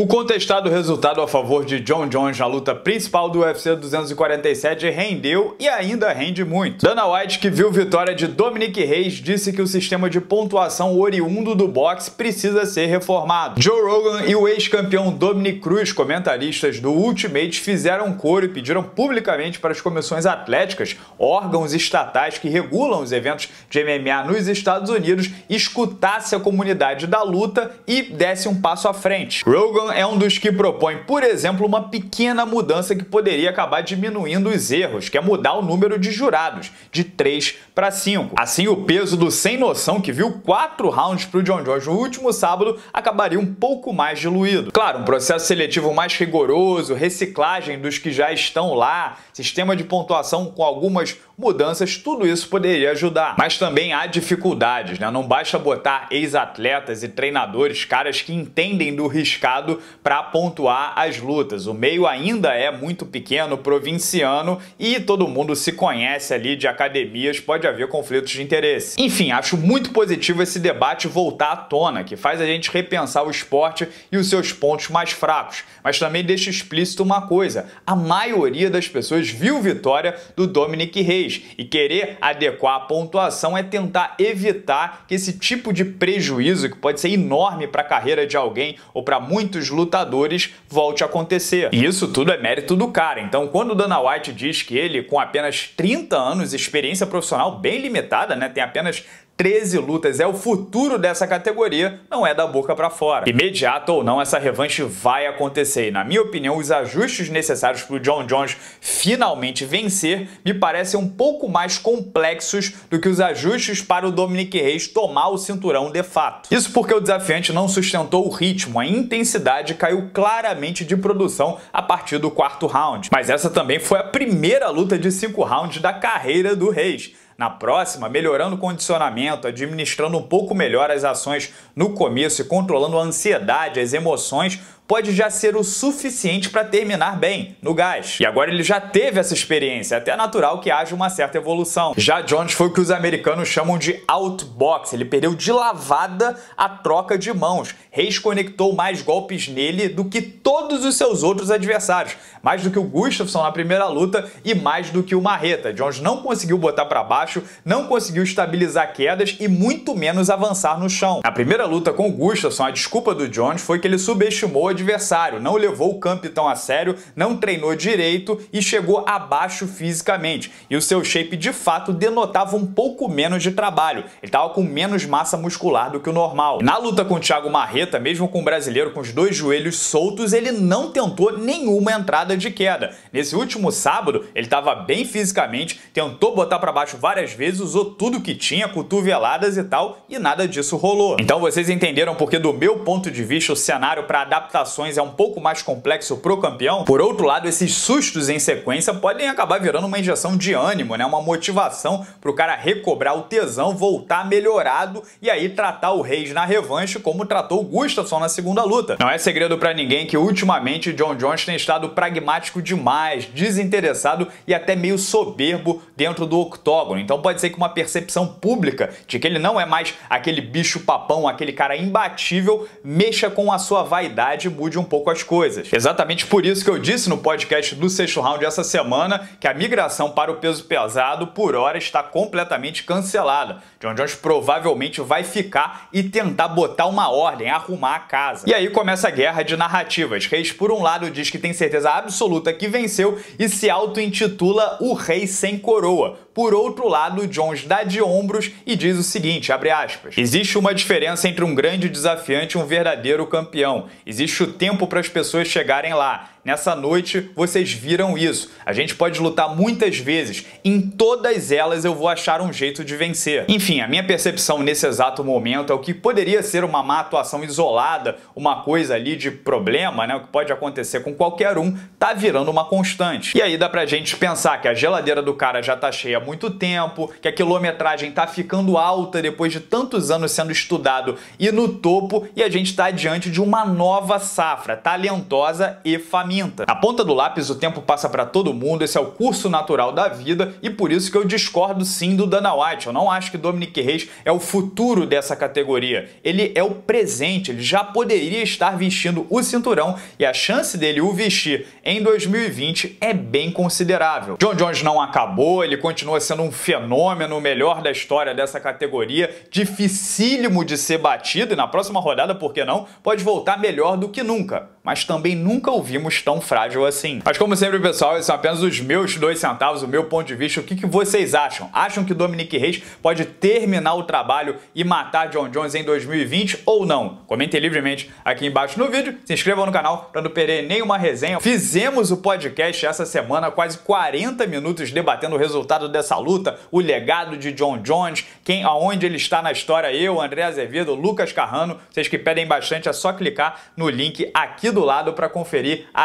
O contestado resultado a favor de John Jones na luta principal do UFC 247 rendeu e ainda rende muito. Dana White, que viu vitória de Dominic Reis, disse que o sistema de pontuação oriundo do boxe precisa ser reformado. Joe Rogan e o ex-campeão Dominic Cruz, comentaristas do Ultimate, fizeram coro e pediram publicamente para as comissões atléticas, órgãos estatais que regulam os eventos de MMA nos Estados Unidos, escutasse a comunidade da luta e desse um passo à frente. Rogan é um dos que propõe, por exemplo, uma pequena mudança que poderia acabar diminuindo os erros, que é mudar o número de jurados, de 3 para 5. Assim, o peso do sem noção que viu 4 rounds para o John Jones no último sábado acabaria um pouco mais diluído. Claro, um processo seletivo mais rigoroso, reciclagem dos que já estão lá, sistema de pontuação com algumas mudanças, tudo isso poderia ajudar. Mas também há dificuldades, né? Não basta botar ex-atletas e treinadores, caras que entendem do riscado para pontuar as lutas. O meio ainda é muito pequeno, provinciano e todo mundo se conhece ali de academias, pode haver conflitos de interesse. Enfim, acho muito positivo esse debate voltar à tona, que faz a gente repensar o esporte e os seus pontos mais fracos. Mas também deixa explícito uma coisa: a maioria das pessoas viu vitória do Dominic Reis e querer adequar a pontuação é tentar evitar que esse tipo de prejuízo, que pode ser enorme para a carreira de alguém ou para muitos lutadores, volte a acontecer. E isso tudo é mérito do cara. Então, quando o Dana White diz que ele, com apenas 30 anos, experiência profissional bem limitada, né, tem apenas 13 lutas é o futuro dessa categoria, não é da boca para fora. Imediato ou não, essa revanche vai acontecer e, na minha opinião, os ajustes necessários para o John Jones finalmente vencer me parecem um pouco mais complexos do que os ajustes para o Dominic Reis tomar o cinturão de fato. Isso porque o desafiante não sustentou o ritmo, a intensidade caiu claramente de produção a partir do quarto round. Mas essa também foi a primeira luta de cinco rounds da carreira do Reis na próxima, melhorando o condicionamento, administrando um pouco melhor as ações no começo e controlando a ansiedade, as emoções, pode já ser o suficiente para terminar bem no gás. E agora ele já teve essa experiência, é até natural que haja uma certa evolução. Já Jones foi o que os americanos chamam de outbox, ele perdeu de lavada a troca de mãos, Reis conectou mais golpes nele do que todos os seus outros adversários, mais do que o Gustafsson na primeira luta e mais do que o Marreta. Jones não conseguiu botar para baixo, não conseguiu estabilizar quedas e muito menos avançar no chão. Na primeira luta com o Gustafsson, a desculpa do Jones foi que ele subestimou a adversário, não levou o campo tão a sério, não treinou direito e chegou abaixo fisicamente. E o seu shape de fato denotava um pouco menos de trabalho, ele estava com menos massa muscular do que o normal. Na luta com o Thiago Marreta, mesmo com o brasileiro com os dois joelhos soltos, ele não tentou nenhuma entrada de queda. Nesse último sábado, ele estava bem fisicamente, tentou botar para baixo várias vezes, usou tudo que tinha, cotoveladas e tal, e nada disso rolou. Então vocês entenderam porque do meu ponto de vista o cenário para adaptação situações é um pouco mais complexo pro campeão, por outro lado, esses sustos em sequência podem acabar virando uma injeção de ânimo, né? Uma motivação pro cara recobrar o tesão, voltar melhorado e aí tratar o Reis na revanche como tratou o Gustafsson na segunda luta. Não é segredo para ninguém que ultimamente John Jones tem estado pragmático demais, desinteressado e até meio soberbo dentro do octógono. Então pode ser que uma percepção pública de que ele não é mais aquele bicho papão, aquele cara imbatível, mexa com a sua vaidade mude um pouco as coisas. Exatamente por isso que eu disse no podcast do sexto round essa semana que a migração para o peso pesado por hora está completamente cancelada. John Jones provavelmente vai ficar e tentar botar uma ordem, arrumar a casa. E aí começa a guerra de narrativas. Reis, por um lado, diz que tem certeza absoluta que venceu e se auto-intitula o rei sem coroa por outro lado, Jones dá de ombros e diz o seguinte, aspas, Existe uma diferença entre um grande desafiante e um verdadeiro campeão. Existe o tempo para as pessoas chegarem lá. Nessa noite vocês viram isso. A gente pode lutar muitas vezes, em todas elas eu vou achar um jeito de vencer. Enfim, a minha percepção nesse exato momento é o que poderia ser uma má atuação isolada, uma coisa ali de problema, né, o que pode acontecer com qualquer um, tá virando uma constante. E aí dá pra gente pensar que a geladeira do cara já tá cheia há muito tempo, que a quilometragem tá ficando alta depois de tantos anos sendo estudado e no topo, e a gente tá diante de uma nova safra talentosa e faminta pinta. Na ponta do lápis o tempo passa para todo mundo, esse é o curso natural da vida e por isso que eu discordo sim do Dana White. Eu não acho que Dominic Reis é o futuro dessa categoria. Ele é o presente, ele já poderia estar vestindo o cinturão e a chance dele o vestir em 2020 é bem considerável. John Jones não acabou, ele continua sendo um fenômeno, o melhor da história dessa categoria, dificílimo de ser batido e na próxima rodada, por que não, pode voltar melhor do que nunca. Mas também nunca ouvimos tão frágil assim. Mas como sempre, pessoal, esses são apenas os meus dois centavos, o meu ponto de vista. O que, que vocês acham? Acham que Dominique Reis pode terminar o trabalho e matar John Jones em 2020 ou não? Comentem livremente aqui embaixo no vídeo, se inscrevam no canal para não perder nenhuma resenha. Fizemos o podcast essa semana, quase 40 minutos debatendo o resultado dessa luta, o legado de John Jones, quem aonde ele está na história, eu, André Azevedo, Lucas Carrano, vocês que pedem bastante, é só clicar no link aqui do lado para conferir a